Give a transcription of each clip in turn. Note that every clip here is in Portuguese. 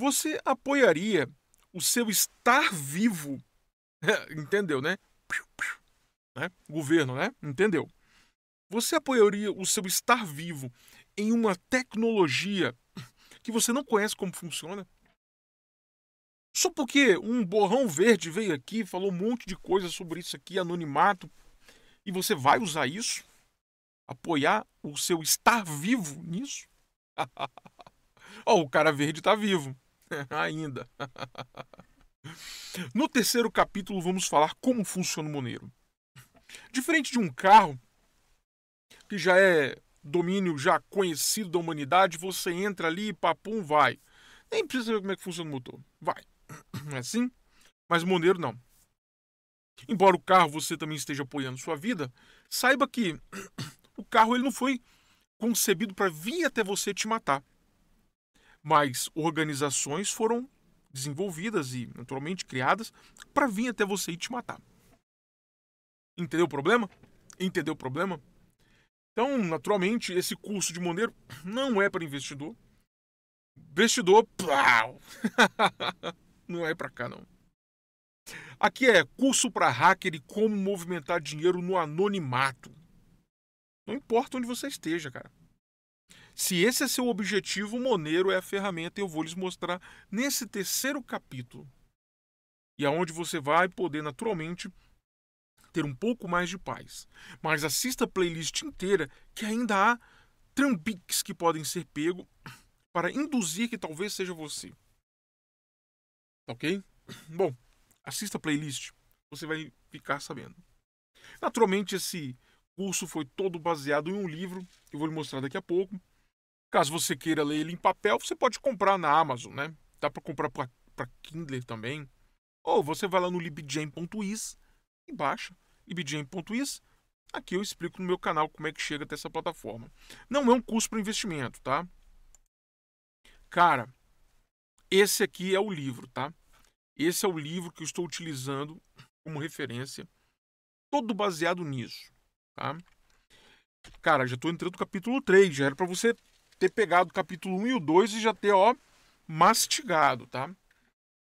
Você apoiaria o seu estar vivo? Entendeu, né? né? Governo, né? Entendeu? Você apoiaria o seu estar vivo em uma tecnologia que você não conhece como funciona? Só porque um borrão verde veio aqui, falou um monte de coisa sobre isso aqui, anonimato, e você vai usar isso? Apoiar o seu estar vivo nisso? Ó, oh, o cara verde tá vivo. Ainda. No terceiro capítulo, vamos falar como funciona o Monero. Diferente de um carro, que já é domínio já conhecido da humanidade, você entra ali e papum, vai. Nem precisa saber como é que funciona o motor. Vai. É assim? Mas Monero não. Embora o carro você também esteja apoiando sua vida, saiba que o carro ele não foi concebido para vir até você te matar mas organizações foram desenvolvidas e naturalmente criadas para vir até você e te matar. Entendeu o problema? Entendeu o problema? Então, naturalmente, esse curso de Monero não é para investidor. Investidor, pau! não é para cá, não. Aqui é curso para hacker e como movimentar dinheiro no anonimato. Não importa onde você esteja, cara. Se esse é seu objetivo, o Monero é a ferramenta e eu vou lhes mostrar nesse terceiro capítulo. E aonde é você vai poder naturalmente ter um pouco mais de paz. Mas assista a playlist inteira que ainda há trambiques que podem ser pego para induzir que talvez seja você. Tá ok? Bom, assista a playlist, você vai ficar sabendo. Naturalmente, esse curso foi todo baseado em um livro que eu vou lhe mostrar daqui a pouco. Caso você queira ler ele em papel, você pode comprar na Amazon, né? Dá para comprar para Kindle também. Ou você vai lá no LibGen.is e baixa LibGen.is Aqui eu explico no meu canal como é que chega até essa plataforma. Não é um curso para investimento, tá? Cara, esse aqui é o livro, tá? Esse é o livro que eu estou utilizando como referência, todo baseado nisso, tá? Cara, já estou entrando no capítulo 3, já era para você ter pegado o capítulo 1 e o 2 e já ter, ó, mastigado, tá?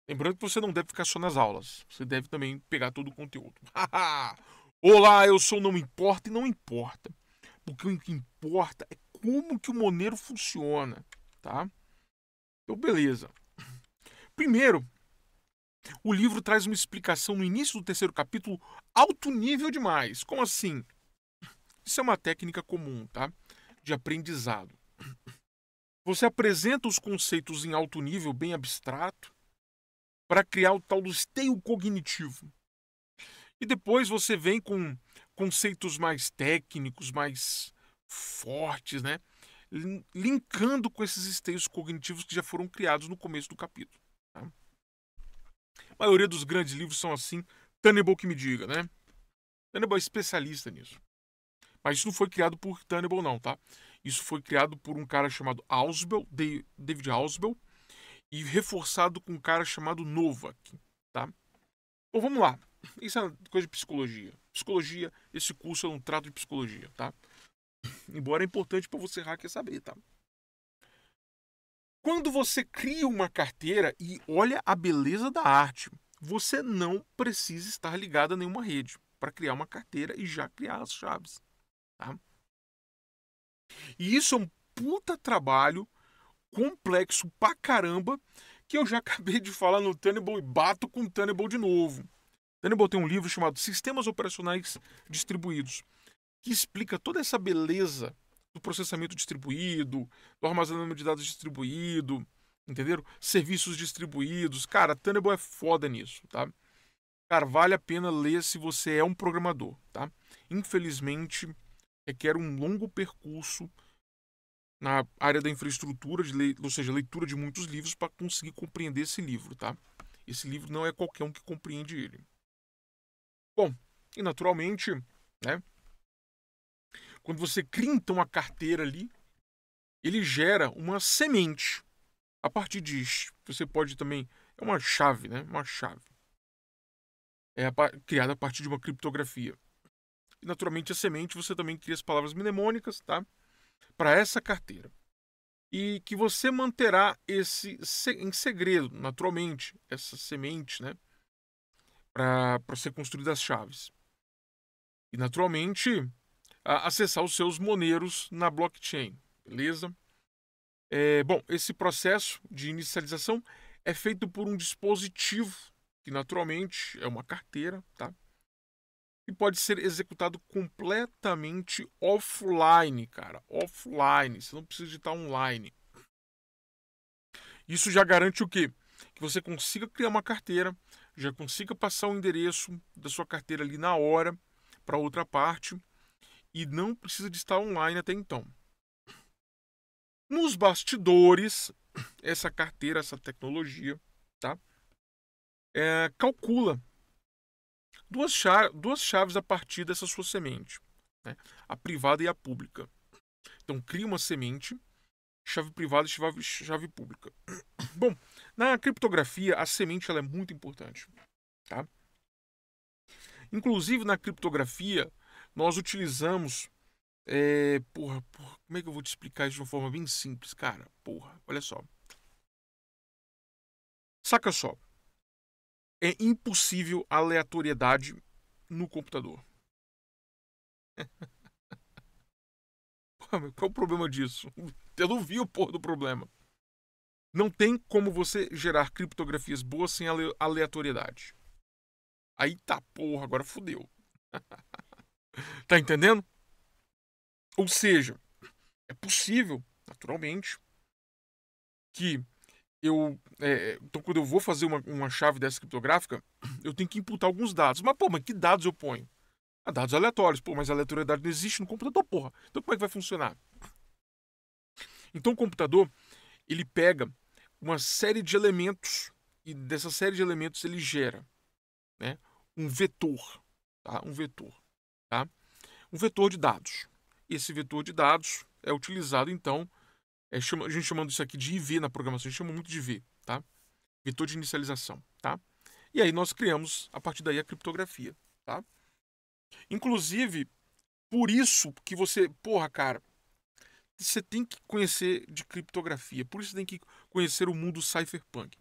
Lembrando que você não deve ficar só nas aulas, você deve também pegar todo o conteúdo. Olá, eu sou Não Importa e Não Importa. Porque o que importa é como que o Monero funciona, tá? Então, beleza. Primeiro, o livro traz uma explicação no início do terceiro capítulo alto nível demais. Como assim? Isso é uma técnica comum, tá? De aprendizado. Você apresenta os conceitos em alto nível, bem abstrato, para criar o tal do esteio cognitivo. E depois você vem com conceitos mais técnicos, mais fortes, né? Linkando com esses esteios cognitivos que já foram criados no começo do capítulo. Tá? A maioria dos grandes livros são assim. Tannenbaum que me diga, né? Tannenbaum é especialista nisso. Mas isso não foi criado por Tannenbaum, não, tá? Isso foi criado por um cara chamado Ausbel, David Ausbel, e reforçado com um cara chamado Novak, tá? vamos lá. Isso é coisa de psicologia. Psicologia, esse curso é um trato de psicologia, tá? Embora é importante para você hacker saber, tá? Quando você cria uma carteira e olha a beleza da arte, você não precisa estar ligado a nenhuma rede para criar uma carteira e já criar as chaves. Tá? E isso é um puta trabalho complexo pra caramba que eu já acabei de falar no Tenable e bato com o Tenable de novo. Tenable tem um livro chamado Sistemas Operacionais Distribuídos, que explica toda essa beleza do processamento distribuído, do armazenamento de dados distribuído, entenderam? Serviços distribuídos. Cara, Tenable é foda nisso, tá? Cara, vale a pena ler se você é um programador, tá? Infelizmente, requer é um longo percurso na área da infraestrutura, de ou seja, leitura de muitos livros para conseguir compreender esse livro, tá? Esse livro não é qualquer um que compreende ele. Bom, e naturalmente, né? Quando você cria então a carteira ali, ele gera uma semente. A partir disso, você pode também é uma chave, né? Uma chave. É a, criada a partir de uma criptografia. E naturalmente a semente você também cria as palavras mnemônicas, tá? Para essa carteira. E que você manterá esse em segredo, naturalmente, essa semente, né? Para ser construída as chaves. E naturalmente a, acessar os seus moneros na blockchain, beleza? É, bom, esse processo de inicialização é feito por um dispositivo que naturalmente é uma carteira, tá? e pode ser executado completamente offline, cara. Offline, você não precisa estar online. Isso já garante o quê? Que você consiga criar uma carteira, já consiga passar o endereço da sua carteira ali na hora para outra parte e não precisa de estar online até então. Nos bastidores, essa carteira, essa tecnologia, tá? É, calcula duas, duas chaves a partir dessa sua semente, né? a privada e a pública. Então, cria uma semente, chave privada e chave, chave pública. Bom, na criptografia, a semente ela é muito importante. Tá? Inclusive, na criptografia, nós utilizamos. É, porra, porra, como é que eu vou te explicar isso de uma forma bem simples, cara? Porra, olha só. Saca só é impossível aleatoriedade no computador. Qual o problema disso? Eu não vi o pôr do problema. Não tem como você gerar criptografias boas sem aleatoriedade. Aí tá, porra, agora fodeu. tá entendendo? Ou seja, é possível, naturalmente, que eu. É, então, quando eu vou fazer uma, uma chave dessa criptográfica, eu tenho que imputar alguns dados. Mas, pô, mas que dados eu ponho? Ah, dados aleatórios. Pô, mas a aleatoriedade não existe no computador, porra. Então, como é que vai funcionar? Então, o computador, ele pega uma série de elementos e dessa série de elementos ele gera né, um vetor. Tá? Um vetor. Tá? Um vetor de dados. Esse vetor de dados é utilizado, então, é, chama, a gente chamando isso aqui de IV na programação, a gente chama muito de IV, tá? Vetor de inicialização, tá? E aí nós criamos, a partir daí, a criptografia, tá? Inclusive, por isso que você, porra, cara, você tem que conhecer de criptografia, por isso você tem que conhecer o mundo cypherpunk.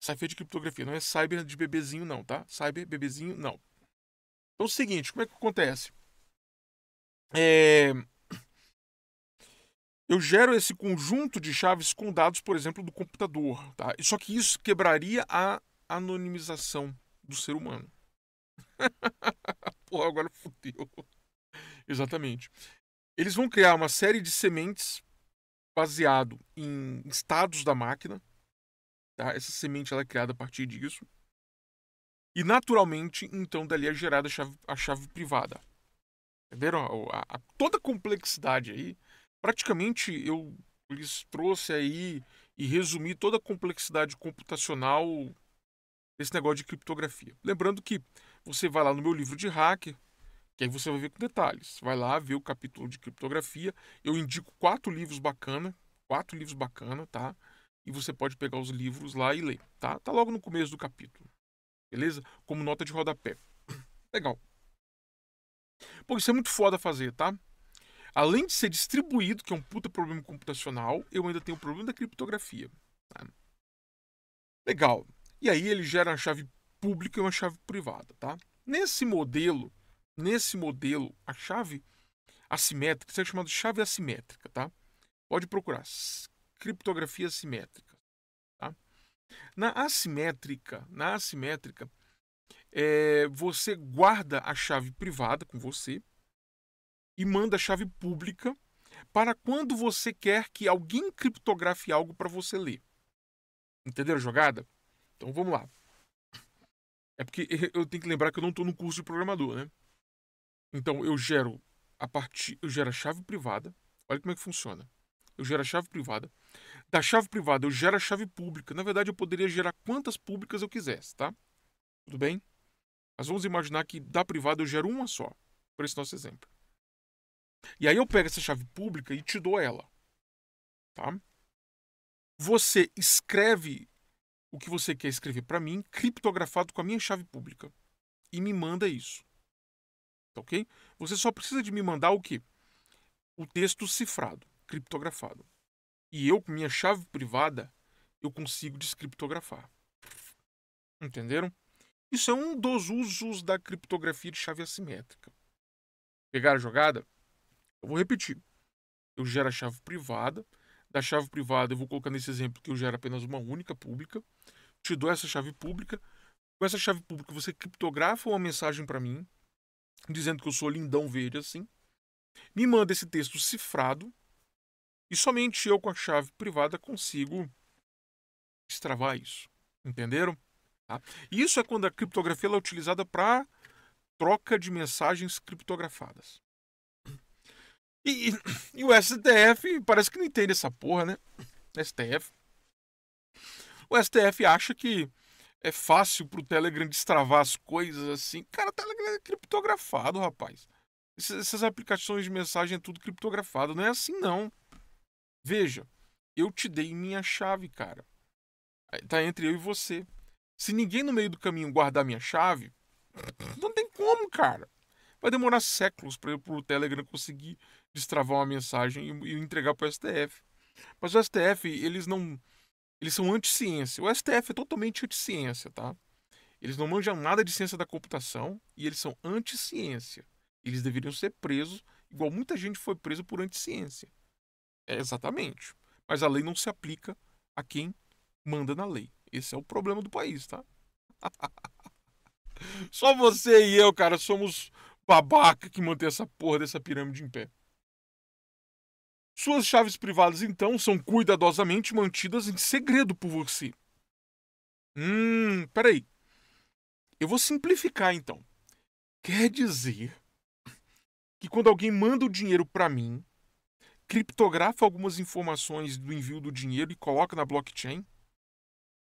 Cypher de criptografia, não é cyber de bebezinho não, tá? Cyber bebezinho não. Então é o seguinte, como é que acontece? É, eu gero esse conjunto de chaves com dados, por exemplo, do computador. Tá? Só que isso quebraria a anonimização do ser humano. Pô, agora fodeu. Exatamente. Eles vão criar uma série de sementes baseado em estados da máquina. Tá? Essa semente ela é criada a partir disso. E naturalmente, então, dali é gerada a chave, a chave privada. Entenderam? A, a, toda a complexidade aí praticamente eu lhes trouxe aí e resumi toda a complexidade computacional desse negócio de criptografia. Lembrando que você vai lá no meu livro de hacker, que aí você vai ver com detalhes. Vai lá ver o capítulo de criptografia. Eu indico quatro livros bacana, quatro livros bacana, tá? E você pode pegar os livros lá e ler, tá? Tá logo no começo do capítulo. Beleza? Como nota de rodapé. Legal. Pô, isso é muito foda fazer, tá? além de ser distribuído, que é um puta problema computacional, eu ainda tenho o problema da criptografia. Tá? Legal. E aí ele gera uma chave pública e uma chave privada, tá? Nesse modelo, nesse modelo, a chave assimétrica, isso é chamado de chave assimétrica, tá? Pode procurar criptografia assimétrica, tá? Na assimétrica, na assimétrica, é, você guarda a chave privada com você e manda a chave pública para quando você quer que alguém criptografe algo para você ler. Entenderam a jogada? Então vamos lá. É porque eu tenho que lembrar que eu não estou no curso de programador, né? Então eu gero a partir, eu gero a chave privada. Olha como é que funciona. Eu gero a chave privada. Da chave privada eu gero a chave pública. Na verdade eu poderia gerar quantas públicas eu quisesse, tá? Tudo bem? Mas vamos imaginar que da privada eu gero uma só, para esse nosso exemplo. E aí eu pego essa chave pública e te dou ela. Tá? Você escreve o que você quer escrever para mim, criptografado com a minha chave pública. E me manda isso. Tá ok? Você só precisa de me mandar o quê? O texto cifrado, criptografado. E eu, com minha chave privada, eu consigo descriptografar. Entenderam? Isso é um dos usos da criptografia de chave assimétrica. Pegaram a jogada? Eu vou repetir. Eu gero a chave privada. Da chave privada, eu vou colocar nesse exemplo que eu gero apenas uma única pública. Te dou essa chave pública. Com essa chave pública, você criptografa uma mensagem para mim, dizendo que eu sou lindão verde, assim. Me manda esse texto cifrado. E somente eu, com a chave privada, consigo destravar isso. Entenderam? Tá? Isso é quando a criptografia é utilizada para troca de mensagens criptografadas. E, e, o STF parece que não entende essa porra, né? STF. O STF acha que é fácil pro Telegram destravar as coisas assim. Cara, o Telegram é criptografado, rapaz. Essas, aplicações de mensagem é tudo criptografado. Não é assim, não. Veja, eu te dei minha chave, cara. Tá entre eu e você. Se ninguém no meio do caminho guardar minha chave, não tem como, cara. Vai demorar séculos para o Telegram conseguir destravar uma mensagem e, e entregar para o STF. Mas o STF, eles não. Eles são anti-ciência. O STF é totalmente anti-ciência, tá? Eles não manjam nada de ciência da computação e eles são anti-ciência. Eles deveriam ser presos, igual muita gente foi presa por anti-ciência. É exatamente. Mas a lei não se aplica a quem manda na lei. Esse é o problema do país, tá? Só você e eu, cara, somos babaca que mantém essa porra dessa pirâmide em pé. Suas chaves privadas, então, são cuidadosamente mantidas em segredo por você. Hum, peraí. Eu vou simplificar então. Quer dizer que quando alguém manda o dinheiro para mim, criptografa algumas informações do envio do dinheiro e coloca na blockchain,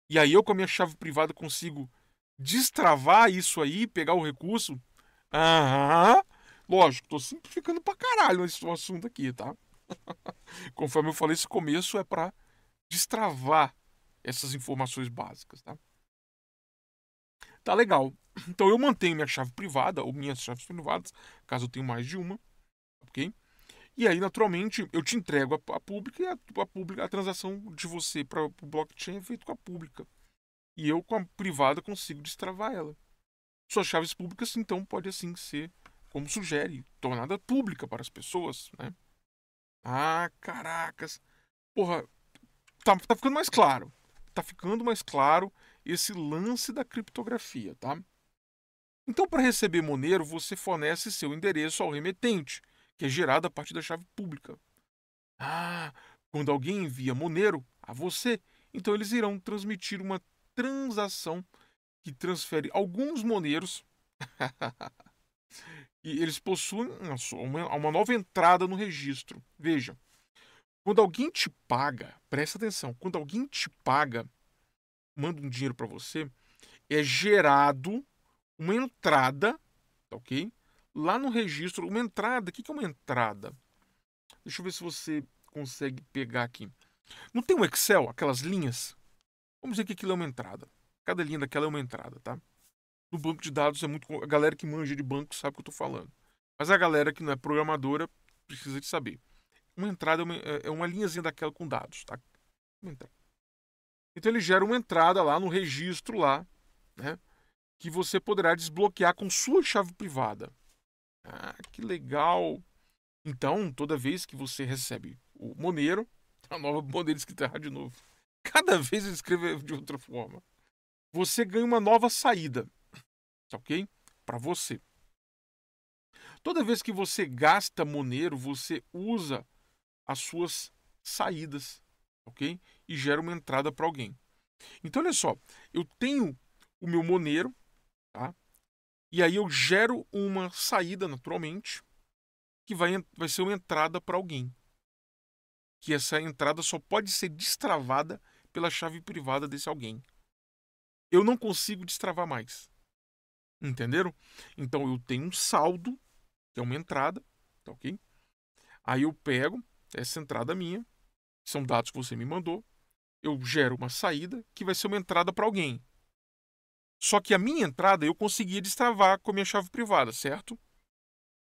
e aí eu com a minha chave privada consigo destravar isso aí, pegar o recurso? Aham. Lógico, tô simplificando pra caralho esse assunto aqui, tá? Conforme eu falei, esse começo é para destravar essas informações básicas, tá? Tá legal. Então eu mantenho minha chave privada ou minhas chaves privadas, caso eu tenha mais de uma, ok? E aí, naturalmente, eu te entrego a, a pública e a, a, pública, a transação de você para o blockchain é feita com a pública. E eu, com a privada, consigo destravar ela. Suas chaves públicas, então, pode assim ser, como sugere, tornada pública para as pessoas, né? Ah, caracas. Porra, tá, tá ficando mais claro. Tá ficando mais claro esse lance da criptografia, tá? Então, para receber Monero, você fornece seu endereço ao remetente, que é gerado a partir da chave pública. Ah, quando alguém envia Monero a você, então eles irão transmitir uma transação que transfere alguns Moneros E eles possuem uma, uma nova entrada no registro. Vejam, quando alguém te paga, presta atenção, quando alguém te paga, manda um dinheiro para você, é gerado uma entrada, tá ok? Lá no registro, uma entrada. O que é uma entrada? Deixa eu ver se você consegue pegar aqui. Não tem um Excel, aquelas linhas? Vamos ver que aquilo é uma entrada. Cada linha daquela é uma entrada, tá? no banco de dados é muito. A galera que manja de banco sabe o que eu estou falando. Mas a galera que não é programadora precisa de saber. Uma entrada é uma, é, é uma linhazinha daquela com dados, tá? Então ele gera uma entrada lá no registro lá, né? Que você poderá desbloquear com sua chave privada. Ah, que legal! Então, toda vez que você recebe o Monero, a nova Monero escrita de novo. Cada vez ele escreve de outra forma. Você ganha uma nova saída. Tá ok? Para você. Toda vez que você gasta Monero, você usa as suas saídas, tá ok? E gera uma entrada para alguém. Então, olha só, eu tenho o meu Monero, tá? E aí eu gero uma saída, naturalmente, que vai, vai ser uma entrada para alguém. Que essa entrada só pode ser destravada pela chave privada desse alguém. Eu não consigo destravar mais. Entenderam? Então eu tenho um saldo, que é uma entrada, tá ok? Aí eu pego essa entrada minha, são dados que você me mandou, eu gero uma saída que vai ser uma entrada para alguém. Só que a minha entrada eu conseguia destravar com a minha chave privada, certo?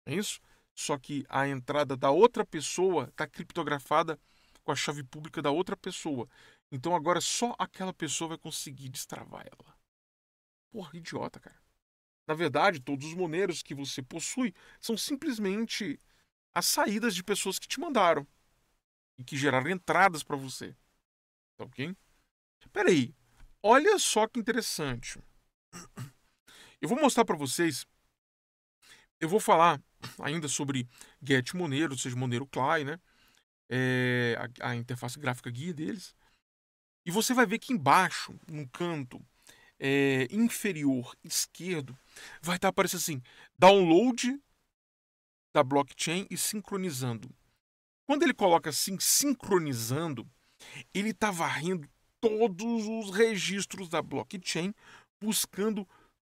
É isso? Só que a entrada da outra pessoa está criptografada com a chave pública da outra pessoa. Então agora só aquela pessoa vai conseguir destravar ela. Porra, idiota, cara. Na verdade, todos os maneiros que você possui são simplesmente as saídas de pessoas que te mandaram e que geraram entradas para você. Tá ok? Peraí, olha só que interessante. Eu vou mostrar para vocês. Eu vou falar ainda sobre Get Monero, ou seja, Monero Cly, né? É a, a interface gráfica guia deles. E você vai ver que embaixo, no canto, é, inferior esquerdo, vai estar tá aparecendo assim: download da blockchain e sincronizando. Quando ele coloca assim, sincronizando, ele está varrendo todos os registros da blockchain, buscando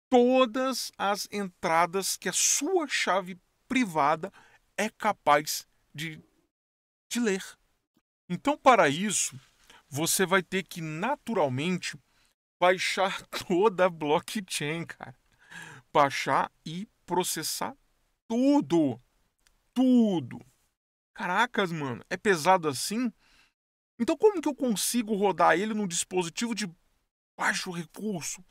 todas as entradas que a sua chave privada é capaz de, de ler. Então, para isso, você vai ter que naturalmente baixar toda a blockchain, cara. Baixar e processar tudo. Tudo. Caracas, mano, é pesado assim? Então como que eu consigo rodar ele num dispositivo de baixo recurso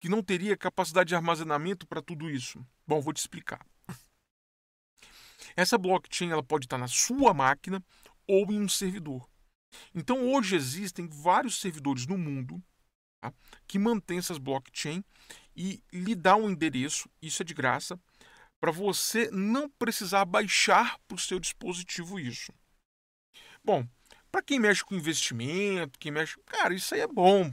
que não teria capacidade de armazenamento para tudo isso? Bom, vou te explicar. Essa blockchain ela pode estar na sua máquina ou em um servidor. Então hoje existem vários servidores no mundo tá? que mantém essas blockchain e lhe dá um endereço, isso é de graça, para você não precisar baixar para o seu dispositivo isso. Bom, para quem mexe com investimento, quem mexe, cara, isso aí é bom.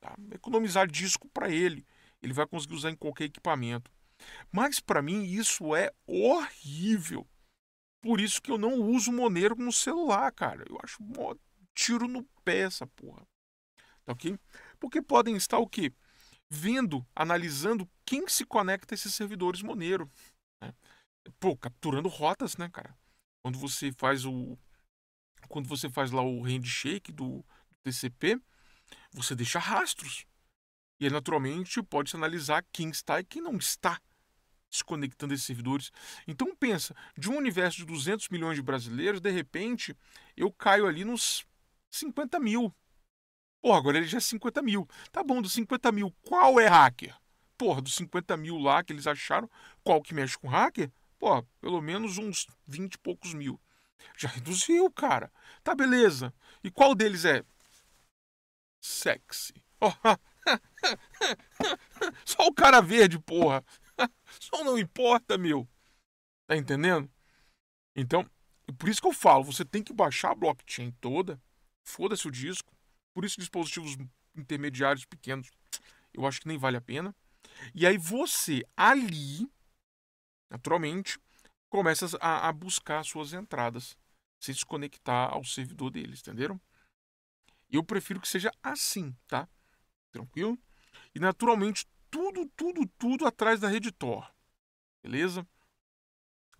Tá? Economizar disco para ele, ele vai conseguir usar em qualquer equipamento. Mas para mim isso é horrível. Por isso que eu não uso Monero no celular, cara. Eu acho mó tiro no pé essa porra. Tá ok? porque podem estar o quê? Vendo, analisando quem se conecta a esses servidores Monero. Né? Pô, capturando rotas, né, cara? Quando você faz o. Quando você faz lá o handshake do, do TCP, você deixa rastros. E naturalmente pode-se analisar quem está e quem não está se conectando a esses servidores. Então pensa, de um universo de 200 milhões de brasileiros, de repente eu caio ali nos 50 mil. Pô, agora ele já é 50 mil. Tá bom, dos 50 mil, qual é hacker? Porra, dos 50 mil lá que eles acharam, qual que mexe com hacker? Pô, pelo menos uns 20 e poucos mil. Já reduziu, cara. Tá beleza. E qual deles é? Sexy. Oh, Só o cara verde, porra. Só não importa, meu. Tá entendendo? Então, por isso que eu falo, você tem que baixar a blockchain toda. Foda-se o disco. Por isso, dispositivos intermediários pequenos, eu acho que nem vale a pena. E aí você, ali, naturalmente, começa a, a buscar suas entradas, se desconectar ao servidor deles, entenderam? Eu prefiro que seja assim, tá? Tranquilo? E naturalmente, tudo, tudo, tudo atrás da rede Tor. Beleza?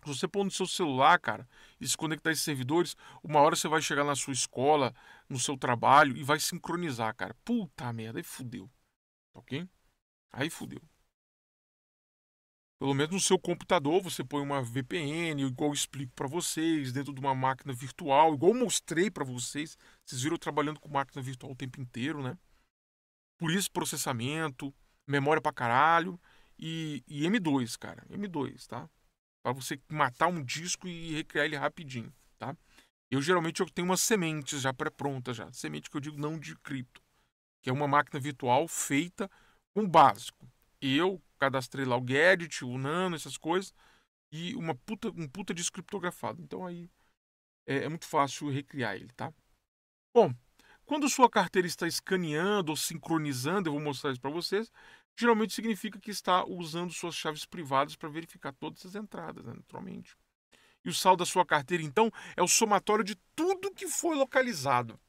Se você pôr no seu celular, cara, e se conectar esses servidores, uma hora você vai chegar na sua escola, no seu trabalho e vai sincronizar, cara. Puta merda, aí fudeu. Tá ok? Aí fudeu. Pelo menos no seu computador você põe uma VPN, igual eu explico para vocês, dentro de uma máquina virtual, igual eu mostrei para vocês. Vocês viram trabalhando com máquina virtual o tempo inteiro, né? Por isso processamento, memória para caralho e, e M2, cara. M2, tá? para você matar um disco e recriar ele rapidinho, tá? Eu geralmente eu tenho umas sementes já pré-prontas já, semente que eu digo não de cripto, que é uma máquina virtual feita com básico. Eu cadastrei lá o Gadget, o Nano, essas coisas e uma puta um puta disco criptografado. Então aí é, é muito fácil recriar ele, tá? Bom, quando sua carteira está escaneando ou sincronizando, eu vou mostrar isso para vocês, geralmente significa que está usando suas chaves privadas para verificar todas as entradas, né, naturalmente. E o saldo da sua carteira, então, é o somatório de tudo que foi localizado.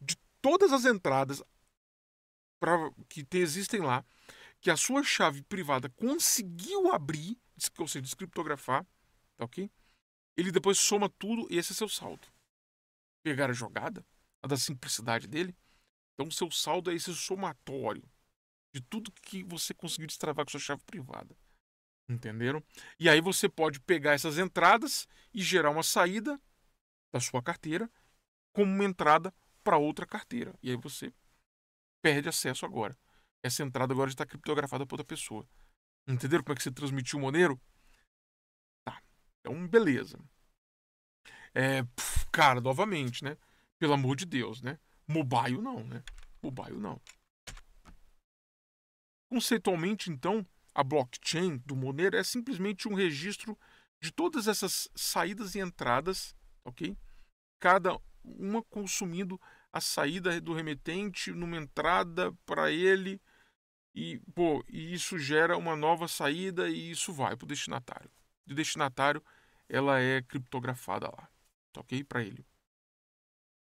De todas as entradas pra, que existem lá, que a sua chave privada conseguiu abrir, ou seja, descriptografar, tá ok? Ele depois soma tudo e esse é seu saldo. Pegar a jogada, a da simplicidade dele. Então, seu saldo é esse somatório de tudo que você conseguiu destravar com sua chave privada. Entenderam? E aí você pode pegar essas entradas e gerar uma saída da sua carteira como uma entrada para outra carteira. E aí você perde acesso agora. Essa entrada agora está criptografada por outra pessoa. Entenderam como é que você transmitiu o Monero? Tá. Então, beleza. É, cara, novamente, né? Pelo amor de Deus, né? Mobile não, né? Mobile não. Conceitualmente, então, a blockchain do Monero é simplesmente um registro de todas essas saídas e entradas, ok? Cada uma consumindo a saída do remetente numa entrada para ele e, pô, e isso gera uma nova saída e isso vai para o destinatário. Do destinatário, ela é criptografada lá, tá ok? Para ele.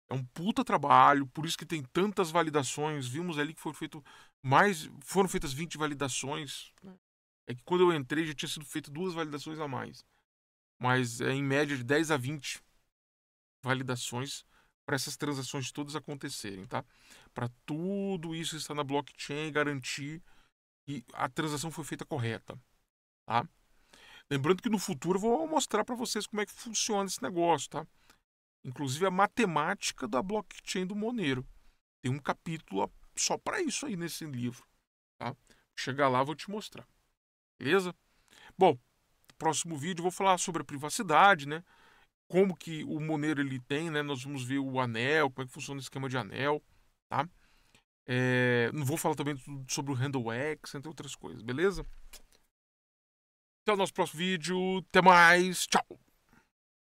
É um puta trabalho, por isso que tem tantas validações. Vimos ali que foi feito mais foram feitas 20 validações. É. é que quando eu entrei já tinha sido feito duas validações a mais. Mas é em média de 10 a 20 validações para essas transações todas acontecerem, tá? Para tudo isso estar na blockchain, garantir que a transação foi feita correta, tá? Lembrando que no futuro eu vou mostrar para vocês como é que funciona esse negócio, tá? Inclusive a matemática da blockchain do Monero. Tem um capítulo só para isso aí nesse livro. Tá? Chegar lá, vou te mostrar. Beleza? Bom, próximo vídeo vou falar sobre a privacidade, né? Como que o Monero ele tem, né? Nós vamos ver o anel, como é que funciona o esquema de anel, tá? É, não vou falar também sobre o HandleX, entre outras coisas, beleza? Até o nosso próximo vídeo. Até mais. Tchau.